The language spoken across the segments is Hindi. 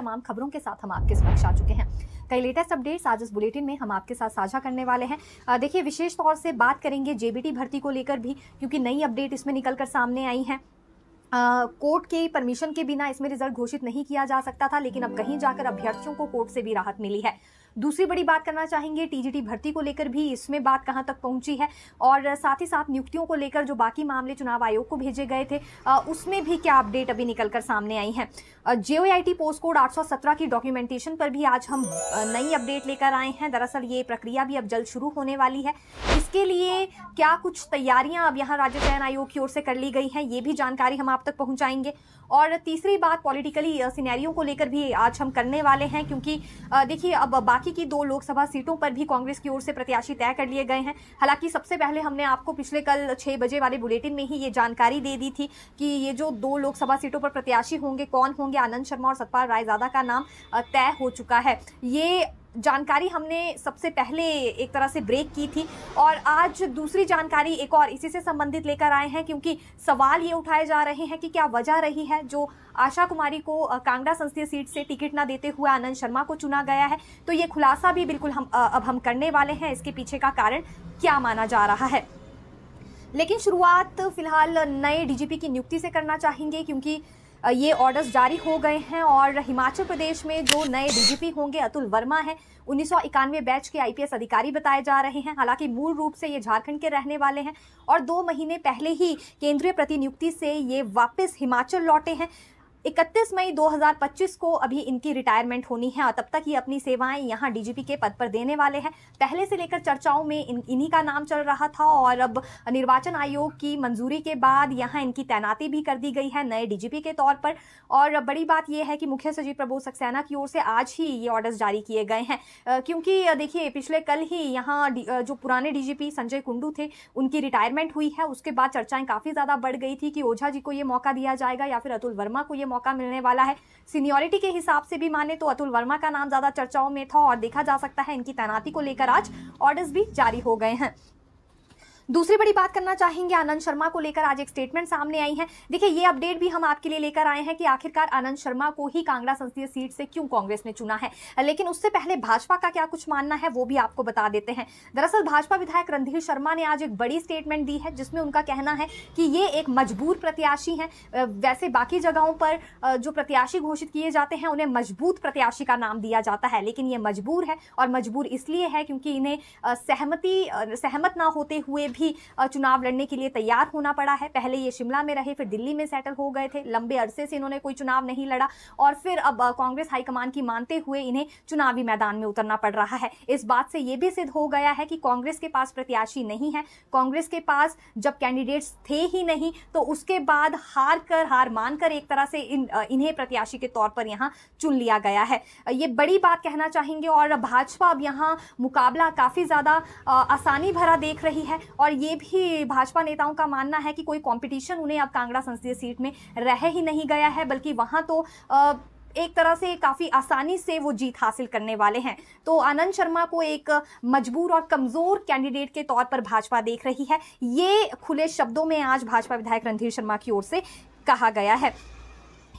तमाम खबरों के साथ हम आपके समक्ष आ चुके हैं कई लेटेस्ट अपडेट्स आज इस बुलेटिन में हम आपके साथ साझा करने वाले हैं देखिए विशेष तौर से बात करेंगे जेबीटी भर्ती को लेकर भी क्योंकि नई अपडेट इसमें निकल कर सामने आई है कोर्ट के परमिशन के बिना इसमें रिजल्ट घोषित नहीं किया जा सकता था लेकिन अब कहीं जाकर अभ्यर्थियों को कोर्ट से भी राहत मिली है दूसरी बड़ी बात करना चाहेंगे टीजीटी भर्ती को लेकर भी इसमें बात कहां तक पहुंची है और साथ ही साथ नियुक्तियों को लेकर जो बाकी मामले चुनाव आयोग को भेजे गए थे उसमें भी क्या अपडेट अभी निकलकर सामने आई है जेओआईटी पोस्ट कोड 817 की डॉक्यूमेंटेशन पर भी आज हम नई अपडेट लेकर आए हैं दरअसल ये प्रक्रिया भी अब जल्द शुरू होने वाली है इसके लिए क्या कुछ तैयारियां अब यहाँ राज्य चयन आयोग की ओर से कर ली गई हैं ये भी जानकारी हम आप तक पहुंचाएंगे और तीसरी बात पॉलिटिकली सिनेरियो को लेकर भी आज हम करने वाले हैं क्योंकि देखिए अब बाकी बाकी की दो लोकसभा सीटों पर भी कांग्रेस की ओर से प्रत्याशी तय कर लिए गए हैं हालांकि सबसे पहले हमने आपको पिछले कल छह बजे वाले बुलेटिन में ही ये जानकारी दे दी थी कि ये जो दो लोकसभा सीटों पर प्रत्याशी होंगे कौन होंगे आनंद शर्मा और सतपाल रायजादा का नाम तय हो चुका है ये जानकारी हमने सबसे पहले एक तरह से ब्रेक की थी और आज दूसरी जानकारी एक और इसी से संबंधित लेकर आए हैं क्योंकि सवाल ये उठाए जा रहे हैं कि क्या वजह रही है जो आशा कुमारी को कांगड़ा संसदीय सीट से टिकट ना देते हुए आनंद शर्मा को चुना गया है तो ये खुलासा भी बिल्कुल हम अब हम करने वाले हैं इसके पीछे का कारण क्या माना जा रहा है लेकिन शुरुआत फिलहाल नए डीजीपी की नियुक्ति से करना चाहेंगे क्योंकि ये ऑर्डर्स जारी हो गए हैं और हिमाचल प्रदेश में जो नए डीजीपी होंगे अतुल वर्मा हैं उन्नीस बैच के आईपीएस अधिकारी बताए जा रहे हैं हालांकि मूल रूप से ये झारखंड के रहने वाले हैं और दो महीने पहले ही केंद्रीय प्रतिनियुक्ति से ये वापस हिमाचल लौटे हैं 31 मई 2025 को अभी इनकी रिटायरमेंट होनी है और तब तक ये अपनी सेवाएं यहाँ डीजीपी के पद पर देने वाले हैं पहले से लेकर चर्चाओं में इन इन्हीं का नाम चल रहा था और अब निर्वाचन आयोग की मंजूरी के बाद यहाँ इनकी तैनाती भी कर दी गई है नए डीजीपी के तौर पर और बड़ी बात यह है कि मुख्य सचिव प्रबोध सक्सेना की ओर से आज ही ये ऑर्डर्स जारी किए गए हैं क्योंकि देखिए पिछले कल ही यहाँ जो पुराने डी संजय कुंडू थे उनकी रिटायरमेंट हुई है उसके बाद चर्चाएं काफ़ी ज़्यादा बढ़ गई थी कि ओझा जी को ये मौका दिया जाएगा या फिर अतुल वर्मा को ये मौका मिलने वाला है सीनियोरिटी के हिसाब से भी माने तो अतुल वर्मा का नाम ज्यादा चर्चाओं में था और देखा जा सकता है इनकी तैनाती को लेकर आज ऑर्डर्स भी जारी हो गए हैं दूसरी बड़ी बात करना चाहेंगे आनंद शर्मा को लेकर आज एक स्टेटमेंट सामने आई है देखिए ये अपडेट भी हम आपके लिए लेकर आए हैं कि आखिरकार आनंद शर्मा को ही कांगड़ा संसदीय सीट से क्यों कांग्रेस ने चुना है लेकिन उससे पहले भाजपा का क्या कुछ मानना है वो भी आपको बता देते हैं दरअसल भाजपा विधायक रणधीर शर्मा ने आज एक बड़ी स्टेटमेंट दी है जिसमें उनका कहना है कि ये एक मजबूर प्रत्याशी है वैसे बाकी जगहों पर जो प्रत्याशी घोषित किए जाते हैं उन्हें मजबूत प्रत्याशी का नाम दिया जाता है लेकिन ये मजबूर है और मजबूर इसलिए है क्योंकि इन्हें सहमति सहमत ना होते हुए भी भी चुनाव लड़ने के लिए तैयार होना पड़ा है पहले ये शिमला में रहे फिर दिल्ली में सेटल हो गए थे लंबे अरसे से इन्होंने कोई चुनाव नहीं लड़ा और फिर अब कांग्रेस हाईकमान की मानते हुए इन्हें चुनावी मैदान में उतरना पड़ रहा है इस बात से ये भी सिद्ध हो गया है कि कांग्रेस के पास प्रत्याशी नहीं है कांग्रेस के पास जब कैंडिडेट्स थे ही नहीं तो उसके बाद हार कर हार मानकर एक तरह से इन इन्हें प्रत्याशी के तौर पर यहाँ चुन लिया गया है ये बड़ी बात कहना चाहेंगे और भाजपा अब यहाँ मुकाबला काफ़ी ज़्यादा आसानी भरा देख रही है और और ये भी भाजपा नेताओं का मानना है कि कोई कंपटीशन उन्हें अब कांगड़ा संसदीय सीट में रह ही नहीं गया है बल्कि वहाँ तो आ, एक तरह से काफ़ी आसानी से वो जीत हासिल करने वाले हैं तो आनंद शर्मा को एक मजबूर और कमज़ोर कैंडिडेट के तौर पर भाजपा देख रही है ये खुले शब्दों में आज भाजपा विधायक रणधीर शर्मा की ओर से कहा गया है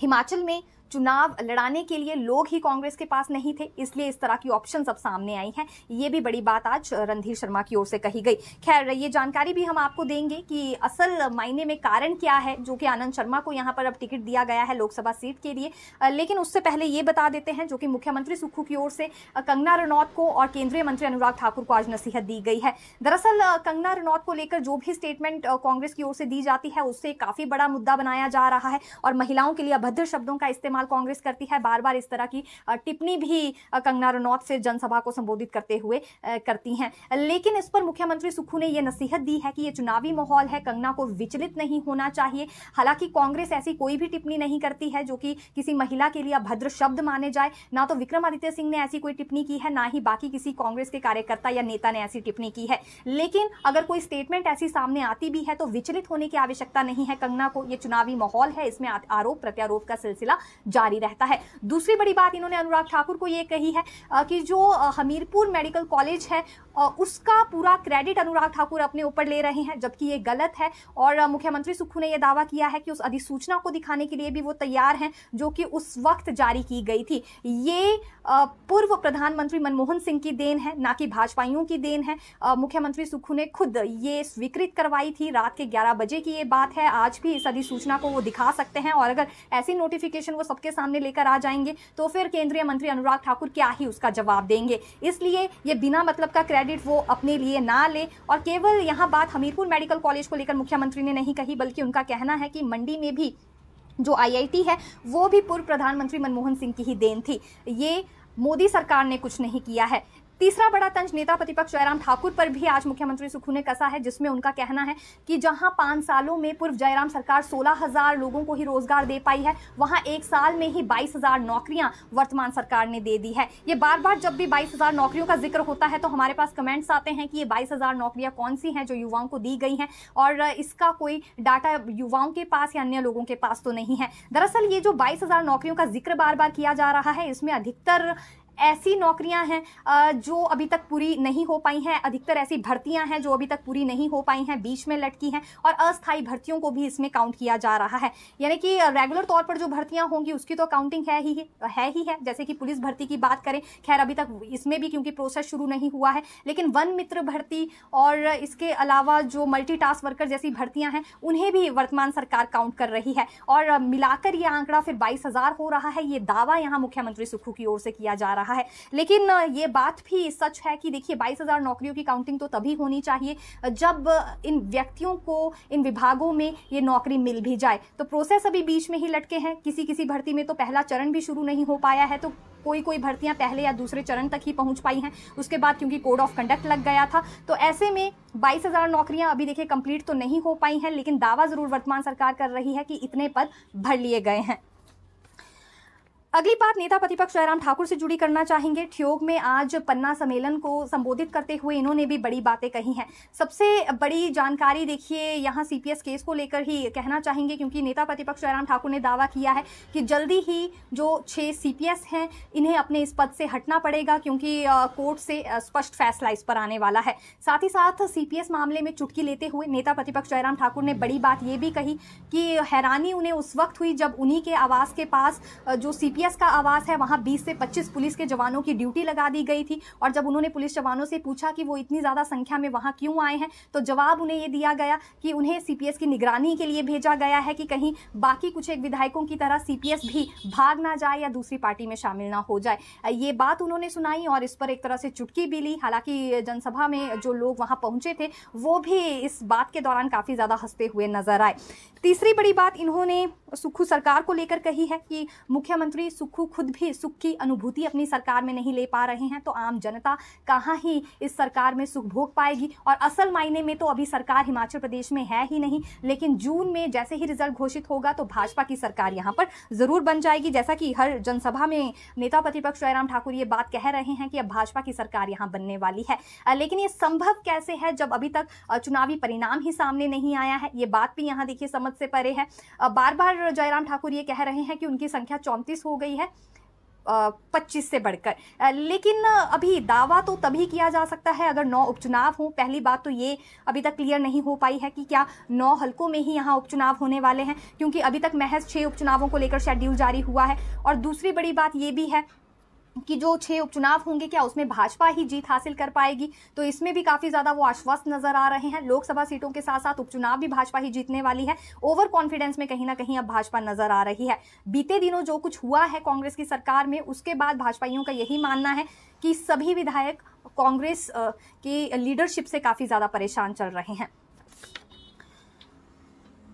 हिमाचल में चुनाव लड़ाने के लिए लोग ही कांग्रेस के पास नहीं थे इसलिए इस तरह की ऑप्शन अब सामने आई हैं ये भी बड़ी बात आज रणधीर शर्मा की ओर से कही गई खैर ये जानकारी भी हम आपको देंगे कि असल मायने में कारण क्या है जो कि आनंद शर्मा को यहाँ पर अब टिकट दिया गया है लोकसभा सीट के लिए लेकिन उससे पहले ये बता देते हैं जो कि मुख्यमंत्री सुक्खू की ओर से कंगना रनौत को और केंद्रीय मंत्री अनुराग ठाकुर को आज नसीहत दी गई है दरअसल कंगना रनौत को लेकर जो भी स्टेटमेंट कांग्रेस की ओर से दी जाती है उससे काफी बड़ा मुद्दा बनाया जा रहा है और महिलाओं के लिए अभद्र शब्दों का इस्तेमाल इस्तेमाल कांग्रेस करती है बार बार इस तरह की टिप्पणी भी कंगना रनौत से जनसभा को संबोधित करते हुए करती हैं लेकिन इस पर मुख्यमंत्री सुक्खू ने यह नसीहत दी है कि यह चुनावी माहौल है कंगना को विचलित नहीं होना चाहिए हालांकि कांग्रेस ऐसी कोई भी टिप्पणी नहीं करती है जो कि किसी महिला के लिए अभद्र शब्द माने जाए ना तो विक्रमादित्य सिंह ने ऐसी कोई टिप्पणी की है ना ही बाकी किसी कांग्रेस के कार्यकर्ता या नेता ने ऐसी टिप्पणी की है लेकिन अगर कोई स्टेटमेंट ऐसी सामने आती भी है तो विचलित होने की आवश्यकता नहीं है कंगना को यह चुनावी माहौल है इसमें आरोप प्रत्यारोप का सिलसिला जारी रहता है दूसरी बड़ी बात इन्होंने अनुराग ठाकुर को ये कही है कि जो हमीरपुर मेडिकल कॉलेज है उसका पूरा क्रेडिट अनुराग ठाकुर अपने ऊपर ले रहे हैं जबकि ये गलत है और मुख्यमंत्री सुक्खू ने यह दावा किया है कि उस अधिसूचना को दिखाने के लिए भी वो तैयार हैं जो कि उस वक्त जारी की गई थी ये पूर्व प्रधानमंत्री मनमोहन सिंह की देन है ना कि भाजपाइयों की देन है मुख्यमंत्री सुक्खू ने खुद ये स्वीकृत करवाई थी रात के ग्यारह बजे की ये बात है आज भी इस अधिसूचना को वो दिखा सकते हैं और अगर ऐसी नोटिफिकेशन वो सब आपके सामने लेकर आ जाएंगे तो फिर केंद्रीय मंत्री अनुराग ठाकुर क्या ही उसका जवाब देंगे इसलिए ये बिना मतलब का क्रेडिट वो अपने लिए ना ले और केवल यहाँ बात हमीरपुर मेडिकल कॉलेज को लेकर मुख्यमंत्री ने नहीं कही बल्कि उनका कहना है कि मंडी में भी जो आईआईटी है वो भी पूर्व प्रधानमंत्री मनमोहन सिंह की ही देन थी ये मोदी सरकार ने कुछ नहीं किया है तीसरा बड़ा तंज नेता प्रतिपक्ष जयराम ठाकुर पर भी आज मुख्यमंत्री सुखू ने कसा है जिसमें उनका कहना है कि जहां पाँच सालों में पूर्व जयराम सरकार सोलह हजार लोगों को ही रोजगार दे पाई है वहां एक साल में ही बाईस हजार नौकरियां वर्तमान सरकार ने दे दी है ये बार बार जब भी बाईस हजार नौकरियों का जिक्र होता है तो हमारे पास कमेंट्स आते हैं कि ये बाईस हजार नौकरियां कौन सी हैं जो युवाओं को दी गई हैं और इसका कोई डाटा युवाओं के पास या अन्य लोगों के पास तो नहीं है दरअसल ये जो बाईस हजार नौकरियों का जिक्र बार बार किया जा रहा है इसमें अधिकतर ऐसी नौकरियां हैं जो अभी तक पूरी नहीं हो पाई हैं अधिकतर ऐसी भर्तियां हैं जो अभी तक पूरी नहीं हो पाई हैं बीच में लटकी हैं और अस्थायी भर्तियों को भी इसमें काउंट किया जा रहा है यानी कि रेगुलर तौर पर जो भर्तियां होंगी उसकी तो काउंटिंग है ही है ही है जैसे कि पुलिस भर्ती की बात करें खैर अभी तक इसमें भी क्योंकि प्रोसेस शुरू नहीं हुआ है लेकिन वन मित्र भर्ती और इसके अलावा जो मल्टी वर्कर जैसी भर्तियाँ हैं उन्हें भी वर्तमान सरकार काउंट कर रही है और मिलाकर ये आंकड़ा फिर बाईस हो रहा है ये दावा यहाँ मुख्यमंत्री सुखू की ओर से किया जा रहा है रहा है लेकिन ये बात भी सच है कि देखिए 22,000 नौकरियों की काउंटिंग तो तभी होनी चाहिए जब इन व्यक्तियों को इन विभागों में ये नौकरी मिल भी जाए तो प्रोसेस अभी बीच में ही लटके हैं किसी किसी भर्ती में तो पहला चरण भी शुरू नहीं हो पाया है तो कोई कोई भर्तियां पहले या दूसरे चरण तक ही पहुंच पाई हैं उसके बाद क्योंकि कोड ऑफ कंडक्ट लग गया था तो ऐसे में 22,000 नौकरियां अभी देखिए कंप्लीट तो नहीं हो पाई हैं लेकिन दावा जरूर वर्तमान सरकार कर रही है कि इतने पद भर लिए गए हैं अगली बात नेता प्रतिपक्ष जयराम ठाकुर से जुड़ी करना चाहेंगे ठियोग में आज पन्ना सम्मेलन को संबोधित करते हुए इन्होंने भी बड़ी बातें कही हैं सबसे बड़ी जानकारी देखिए यहाँ सीपीएस केस को लेकर ही कहना चाहेंगे क्योंकि नेता प्रतिपक्ष जयराम ठाकुर ने दावा किया है कि जल्दी ही जो छः सीपीएस हैं इन्हें अपने इस पद से हटना पड़ेगा क्योंकि कोर्ट से स्पष्ट फैसला इस पर आने वाला है साथ ही साथ सी मामले में चुटकी लेते हुए नेता प्रतिपक्ष जयराम ठाकुर ने बड़ी बात ये भी कही कि हैरानी उन्हें उस वक्त हुई जब उन्हीं के आवास के पास जो सी पीपीएस का आवास है वहां 20 से 25 पुलिस के जवानों की ड्यूटी लगा दी गई थी और जब उन्होंने पुलिस जवानों से पूछा कि वो इतनी ज़्यादा संख्या में वहां क्यों आए हैं तो जवाब उन्हें ये दिया गया कि उन्हें सीपीएस की निगरानी के लिए भेजा गया है कि कहीं बाकी कुछ एक विधायकों की तरह सीपीएस भी भाग ना जाए या दूसरी पार्टी में शामिल ना हो जाए ये बात उन्होंने सुनाई और इस पर एक तरह से चुटकी भी ली हालांकि जनसभा में जो लोग वहां पहुंचे थे वो भी इस बात के दौरान काफ़ी ज़्यादा हंसते हुए नजर आए तीसरी बड़ी बात इन्होंने सुखू सरकार को लेकर कही है कि मुख्यमंत्री सुखू खुद भी सुख की अनुभूति अपनी सरकार में नहीं ले पा रहे हैं तो आम जनता कहाँ ही इस सरकार में सुख भोग पाएगी और असल मायने में तो अभी सरकार हिमाचल प्रदेश में है ही नहीं लेकिन जून में जैसे ही रिजल्ट घोषित होगा तो भाजपा की सरकार यहाँ पर जरूर बन जाएगी जैसा कि हर जनसभा में नेता प्रतिपक्ष जयराम ठाकुर ये बात कह रहे हैं कि अब भाजपा की सरकार यहाँ बनने वाली है लेकिन ये संभव कैसे है जब अभी तक चुनावी परिणाम ही सामने नहीं आया है ये बात भी यहाँ देखिए समझ पहुंच से परे हैं बार बार जयराम ठाकुर ये कह रहे हैं कि उनकी संख्या चौंतीस हो गई है पच्चीस से बढ़कर लेकिन अभी दावा तो तभी किया जा सकता है अगर नौ उपचुनाव हों पहली बात तो ये अभी तक क्लियर नहीं हो पाई है कि क्या नौ हलकों में ही यहाँ उपचुनाव होने वाले हैं क्योंकि अभी तक महज छः उपचुनावों को लेकर शेड्यूल जारी हुआ है और दूसरी बड़ी बात ये भी है कि जो छह उपचुनाव होंगे क्या उसमें भाजपा ही जीत हासिल कर पाएगी तो इसमें भी काफी ज्यादा वो आश्वस्त नजर आ रहे हैं लोकसभा सीटों के साथ साथ उपचुनाव भी भाजपा ही जीतने वाली है ओवर कॉन्फिडेंस में कहीं ना कहीं अब भाजपा नजर आ रही है बीते दिनों जो कुछ हुआ है कांग्रेस की सरकार में उसके बाद भाजपाइयों का यही मानना है कि सभी विधायक कांग्रेस की लीडरशिप से काफी ज्यादा परेशान चल रहे हैं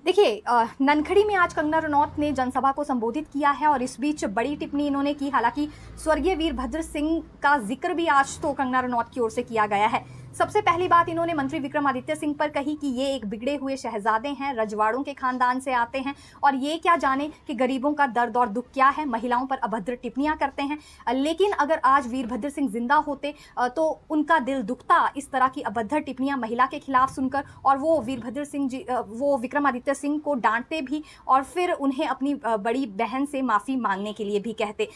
देखिए ननखड़ी में आज कंगना रनौत ने जनसभा को संबोधित किया है और इस बीच बड़ी टिप्पणी इन्होंने की हालांकि स्वर्गीय वीरभद्र सिंह का जिक्र भी आज तो कंगना रनौत की ओर से किया गया है सबसे पहली बात इन्होंने मंत्री विक्रमादित्य सिंह पर कही कि ये एक बिगड़े हुए शहजादे हैं रजवाड़ों के खानदान से आते हैं और ये क्या जाने कि गरीबों का दर्द और दुख क्या है महिलाओं पर अभद्र टिप्पणियां करते हैं लेकिन अगर आज वीरभद्र सिंह जिंदा होते तो उनका दिल दुखता इस तरह की अभद्र टिप्पणियां महिला के खिलाफ सुनकर और वो वीरभद्र सिंह जी वो विक्रमादित्य सिंह को डांटते भी और फिर उन्हें अपनी बड़ी बहन से माफ़ी मांगने के लिए भी कहते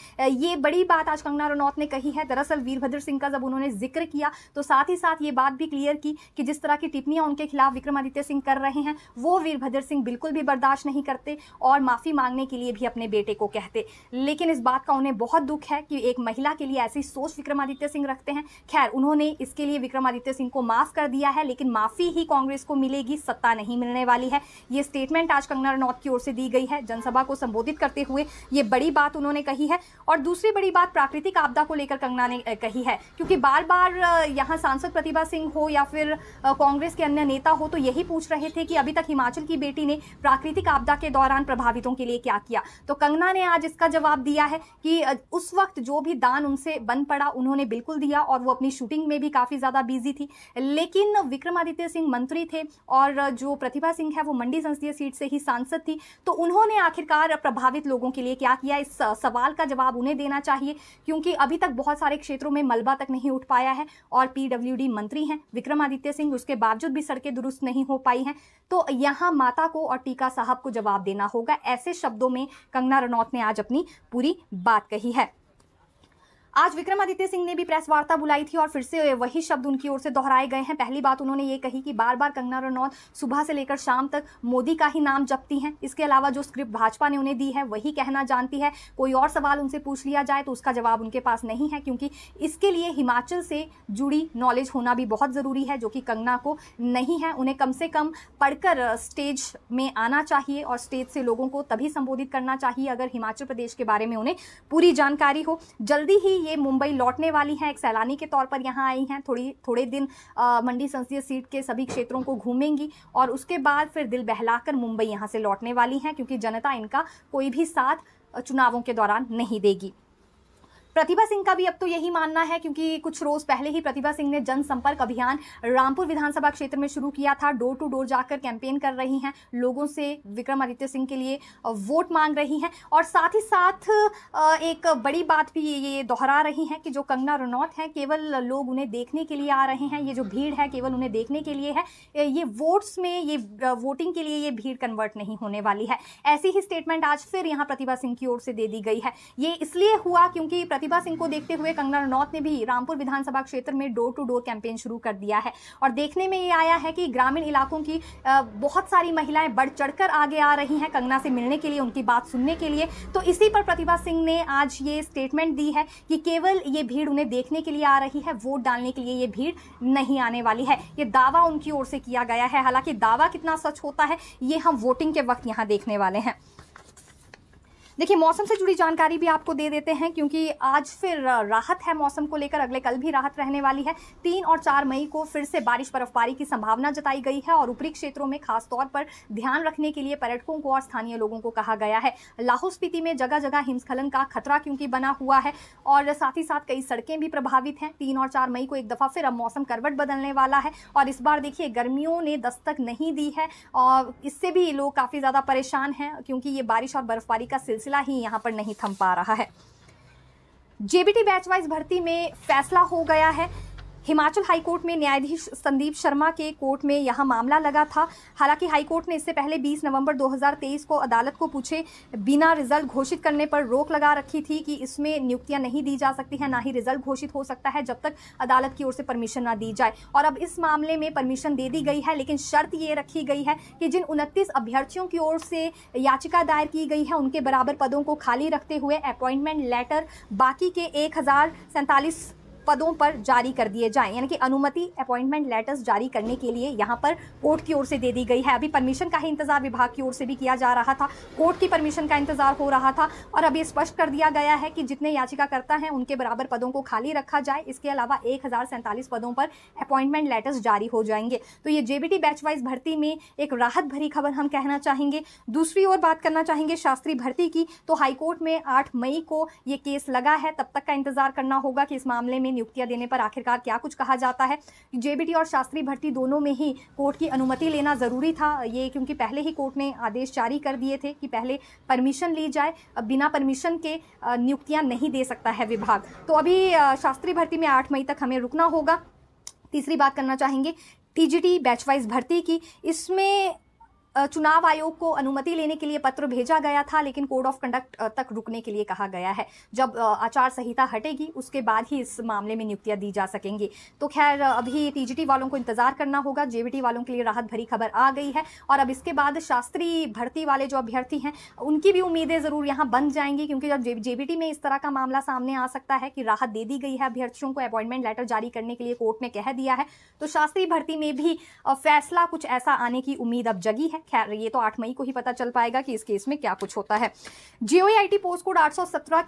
ये बड़ी बात आज कंगना रनौत ने कही है दरअसल वीरभद्र सिंह का जब उन्होंने जिक्र किया तो साथ ही साथ ये ये बात भी क्लियर की कि जिस तरह की टिप्पणियां उनके खिलाफ विक्रमादित्य सिंह कर रहे हैं वो वीरभद्र सिंह बिल्कुल भी बर्दाश्त नहीं करते और माफ़ी मांगने के लिए भी अपने बेटे को कहते लेकिन इस बात का उन्हें बहुत दुख है कि एक महिला के लिए ऐसी सोच विक्रमादित्य सिंह रखते हैं खैर उन्होंने इसके लिए विक्रमादित्य सिंह को माफ़ कर दिया है लेकिन माफ़ी ही कांग्रेस को मिलेगी सत्ता नहीं मिलने वाली है ये स्टेटमेंट आज कंगना रनौत की ओर से दी गई है जनसभा को संबोधित करते हुए ये बड़ी बात उन्होंने कही है और दूसरी बड़ी बात प्राकृतिक आपदा को लेकर कंगना ने कही है क्योंकि बार बार यहाँ सांसद प्रतिभा शिवराज सिंह हो या फिर कांग्रेस के अन्य नेता हो तो यही पूछ रहे थे कि अभी तक हिमाचल की बेटी ने प्राकृतिक आपदा के दौरान प्रभावितों के लिए क्या किया तो कंगना ने आज इसका जवाब दिया है कि उस वक्त जो भी दान उनसे बन पड़ा उन्होंने बिल्कुल दिया और वो अपनी शूटिंग में भी काफ़ी ज़्यादा बिजी थी लेकिन विक्रमादित्य सिंह मंत्री थे और जो प्रतिभा सिंह है वो मंडी संसदीय सीट से ही सांसद थी तो उन्होंने आखिरकार प्रभावित लोगों के लिए क्या किया इस सवाल का जवाब उन्हें देना चाहिए क्योंकि अभी तक बहुत सारे क्षेत्रों में मलबा तक नहीं उठ पाया है और पीडब्ल्यूडी मंत्री मंत्री हैं विक्रमादित्य सिंह उसके बावजूद भी सड़कें दुरुस्त नहीं हो पाई हैं तो यहाँ माता को और टीका साहब को जवाब देना होगा ऐसे शब्दों में कंगना रनौत ने आज अपनी पूरी बात कही है आज विक्रमादित्य सिंह ने भी प्रेस वार्ता बुलाई थी और फिर से वही शब्द उनकी ओर से दोहराए गए हैं पहली बात उन्होंने ये कही कि बार बार कंगना रनौत सुबह से लेकर शाम तक मोदी का ही नाम जपती हैं इसके अलावा जो स्क्रिप्ट भाजपा ने उन्हें दी है वही कहना जानती है कोई और सवाल उनसे पूछ लिया जाए तो उसका जवाब उनके पास नहीं है क्योंकि इसके लिए हिमाचल से जुड़ी नॉलेज होना भी बहुत ज़रूरी है जो कि कंगना को नहीं है उन्हें कम से कम पढ़कर स्टेज में आना चाहिए और स्टेज से लोगों को तभी संबोधित करना चाहिए अगर हिमाचल प्रदेश के बारे में उन्हें पूरी जानकारी हो जल्दी ही ये मुंबई लौटने वाली हैं एक सैलानी के तौर पर यहाँ आई हैं थोड़ी थोड़े दिन आ, मंडी संसदीय सीट के सभी क्षेत्रों को घूमेंगी और उसके बाद फिर दिल बहलाकर मुंबई यहाँ से लौटने वाली हैं क्योंकि जनता इनका कोई भी साथ चुनावों के दौरान नहीं देगी प्रतिभा सिंह का भी अब तो यही मानना है क्योंकि कुछ रोज पहले ही प्रतिभा सिंह ने जनसंपर्क अभियान रामपुर विधानसभा क्षेत्र में शुरू किया था डोर टू डोर जाकर कैंपेन कर रही हैं लोगों से विक्रमादित्य सिंह के लिए वोट मांग रही हैं और साथ ही साथ एक बड़ी बात भी ये दोहरा रही हैं कि जो कंगना रनौत हैं केवल लोग उन्हें देखने के लिए आ रहे हैं ये जो भीड़ है केवल उन्हें देखने के लिए है ये वोट्स में ये वोटिंग के लिए ये भीड़ कन्वर्ट नहीं होने वाली है ऐसी ही स्टेटमेंट आज फिर यहाँ प्रतिभा सिंह की ओर से दे दी गई है ये इसलिए हुआ क्योंकि प्रतिभा सिंह को देखते हुए कंगना रनौत ने भी रामपुर विधानसभा क्षेत्र में डोर टू डोर कैंपेन शुरू कर दिया है और देखने में ये आया है कि ग्रामीण इलाकों की बहुत सारी महिलाएं बढ़ चढ़कर आगे आ रही हैं कंगना से मिलने के लिए उनकी बात सुनने के लिए तो इसी पर प्रतिभा सिंह ने आज ये स्टेटमेंट दी है कि केवल ये भीड़ उन्हें देखने के लिए आ रही है वोट डालने के लिए ये भीड़ नहीं आने वाली है ये दावा उनकी ओर से किया गया है हालांकि दावा कितना सच होता है ये हम वोटिंग के वक्त यहाँ देखने वाले हैं देखिए मौसम से जुड़ी जानकारी भी आपको दे देते हैं क्योंकि आज फिर राहत है मौसम को लेकर अगले कल भी राहत रहने वाली है तीन और चार मई को फिर से बारिश बर्फबारी की संभावना जताई गई है और ऊपरी क्षेत्रों में खासतौर पर ध्यान रखने के लिए पर्यटकों को और स्थानीय लोगों को कहा गया है लाहौल स्पीति में जगह जगह हिमस्खलन का खतरा क्योंकि बना हुआ है और साथ ही साथ कई सड़कें भी प्रभावित हैं तीन और चार मई को एक दफ़ा फिर अब मौसम करवट बदलने वाला है और इस बार देखिए गर्मियों ने दस्तक नहीं दी है और इससे भी लोग काफ़ी ज़्यादा परेशान हैं क्योंकि ये बारिश और बर्फबारी का सिलसिला सिलसिला ही यहाँ पर नहीं थम पा रहा है जेबीटी बैच वाइज भर्ती में फैसला हो गया है हिमाचल हाईकोर्ट में न्यायाधीश संदीप शर्मा के कोर्ट में यह मामला लगा था हालांकि हाईकोर्ट ने इससे पहले 20 नवंबर 2023 को अदालत को पूछे बिना रिजल्ट घोषित करने पर रोक लगा रखी थी कि इसमें नियुक्तियां नहीं दी जा सकती हैं ना ही रिजल्ट घोषित हो सकता है जब तक अदालत की ओर से परमिशन ना दी जाए और अब इस मामले में परमिशन दे दी गई है लेकिन शर्त ये रखी गई है कि जिन उनतीस अभ्यर्थियों की ओर से याचिका दायर की गई है उनके बराबर पदों को खाली रखते हुए अपॉइंटमेंट लेटर बाकी के एक पदों पर जारी कर दिए जाएं यानी कि अनुमति अपॉइंटमेंट लेटर्स जारी करने के लिए यहाँ पर कोर्ट की ओर से दे दी गई है अभी परमिशन का ही इंतजार विभाग की ओर से भी किया जा रहा था कोर्ट की परमिशन का इंतजार हो रहा था और अभी स्पष्ट कर दिया गया है कि जितने याचिकाकर्ता हैं उनके बराबर पदों को खाली रखा जाए इसके अलावा एक पदों पर अपॉइंटमेंट लेटर्स जारी हो जाएंगे तो ये जेबीटी बैच वाइज भर्ती में एक राहत भरी खबर हम कहना चाहेंगे दूसरी ओर बात करना चाहेंगे शास्त्री भर्ती की तो हाईकोर्ट में आठ मई को ये केस लगा है तब तक का इंतजार करना होगा कि इस मामले में में नियुक्तियां देने पर आखिरकार क्या कुछ कहा जाता है जेबीटी और शास्त्री भर्ती दोनों में ही कोर्ट की अनुमति लेना ज़रूरी था ये क्योंकि पहले ही कोर्ट ने आदेश जारी कर दिए थे कि पहले परमिशन ली जाए बिना परमिशन के नियुक्तियां नहीं दे सकता है विभाग तो अभी शास्त्री भर्ती में आठ मई तक हमें रुकना होगा तीसरी बात करना चाहेंगे टीजीटी टी बैचवाइज भर्ती की इसमें चुनाव आयोग को अनुमति लेने के लिए पत्र भेजा गया था लेकिन कोड ऑफ कंडक्ट तक रुकने के लिए कहा गया है जब आचार संहिता हटेगी उसके बाद ही इस मामले में नियुक्तियां दी जा सकेंगी तो खैर अभी टीजीटी वालों को इंतजार करना होगा जेबीटी वालों के लिए राहत भरी खबर आ गई है और अब इसके बाद शास्त्री भर्ती वाले जो अभ्यर्थी हैं उनकी भी उम्मीदें ज़रूर यहाँ बन जाएंगी क्योंकि जब जेबीटी में इस तरह का मामला सामने आ सकता है कि राहत दे दी गई है अभ्यर्थियों को अपॉइंटमेंट लेटर जारी करने के लिए कोर्ट ने कह दिया है तो शास्त्री भर्ती में भी फैसला कुछ ऐसा आने की उम्मीद अब जगी है खैर ये तो आठ मई को ही पता चल पाएगा कि इस केस में क्या कुछ होता है जीओआईटी पोस्ट कोड आठ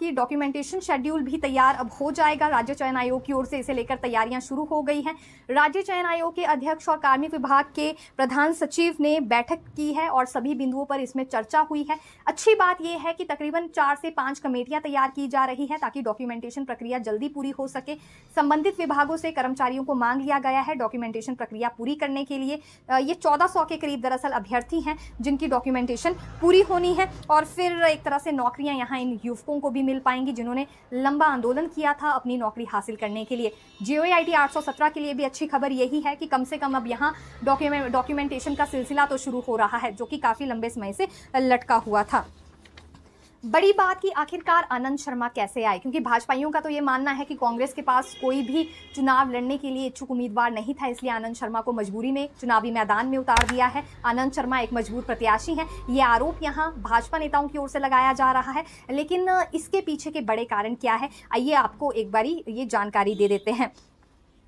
की डॉक्यूमेंटेशन शेड्यूल भी तैयार अब हो जाएगा राज्य चयन आयोग की ओर से इसे लेकर तैयारियां शुरू हो गई हैं राज्य चयन आयोग के अध्यक्ष और कार्मिक विभाग के प्रधान सचिव ने बैठक की है और सभी बिंदुओं पर इसमें चर्चा हुई है अच्छी बात यह है कि तकरीबन चार से पांच कमेटियां तैयार की जा रही है ताकि डॉक्यूमेंटेशन प्रक्रिया जल्दी पूरी हो सके संबंधित विभागों से कर्मचारियों को मांग लिया गया है डॉक्यूमेंटेशन प्रक्रिया पूरी करने के लिए ये चौदह के करीब दरअसल अभ्यर्थी अभ्यर्थी हैं जिनकी डॉक्यूमेंटेशन पूरी होनी है और फिर एक तरह से नौकरियां यहाँ इन युवकों को भी मिल पाएंगी जिन्होंने लंबा आंदोलन किया था अपनी नौकरी हासिल करने के लिए जे ओ के लिए भी अच्छी खबर यही है कि कम से कम अब यहाँ डॉक्यूमेंटेशन का सिलसिला तो शुरू हो रहा है जो कि काफ़ी लंबे समय से लटका हुआ था बड़ी बात कि आखिरकार आनंद शर्मा कैसे आए क्योंकि भाजपाइयों का तो ये मानना है कि कांग्रेस के पास कोई भी चुनाव लड़ने के लिए इच्छुक उम्मीदवार नहीं था इसलिए आनंद शर्मा को मजबूरी में चुनावी मैदान में उतार दिया है आनंद शर्मा एक मजबूर प्रत्याशी हैं ये आरोप यहाँ भाजपा नेताओं की ओर से लगाया जा रहा है लेकिन इसके पीछे के बड़े कारण क्या है आइए आपको एक बारी ये जानकारी दे देते हैं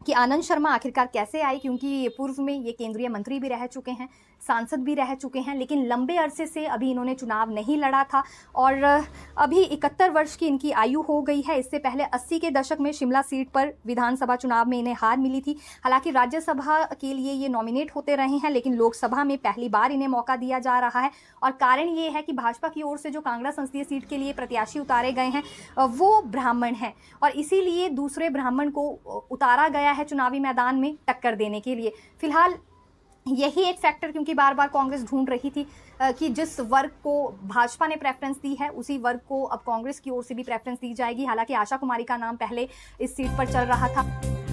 कि आनंद शर्मा आखिरकार कैसे आए क्योंकि पूर्व में ये केंद्रीय मंत्री भी रह चुके हैं सांसद भी रह चुके हैं लेकिन लंबे अरसे से अभी इन्होंने चुनाव नहीं लड़ा था और अभी इकहत्तर वर्ष की इनकी आयु हो गई है इससे पहले 80 के दशक में शिमला सीट पर विधानसभा चुनाव में इन्हें हार मिली थी हालांकि राज्यसभा के लिए ये नॉमिनेट होते रहे हैं लेकिन लोकसभा में पहली बार इन्हें मौका दिया जा रहा है और कारण ये है कि भाजपा की ओर से जो कांगड़ा संसदीय सीट के लिए प्रत्याशी उतारे गए हैं वो ब्राह्मण हैं और इसीलिए दूसरे ब्राह्मण को उतारा गया है चुनावी मैदान में टक्कर देने के लिए फिलहाल यही एक फैक्टर क्योंकि बार बार कांग्रेस ढूंढ रही थी कि जिस वर्ग को भाजपा ने प्रेफरेंस दी है उसी वर्ग को अब कांग्रेस की ओर से भी प्रेफरेंस दी जाएगी हालांकि आशा कुमारी का नाम पहले इस सीट पर चल रहा था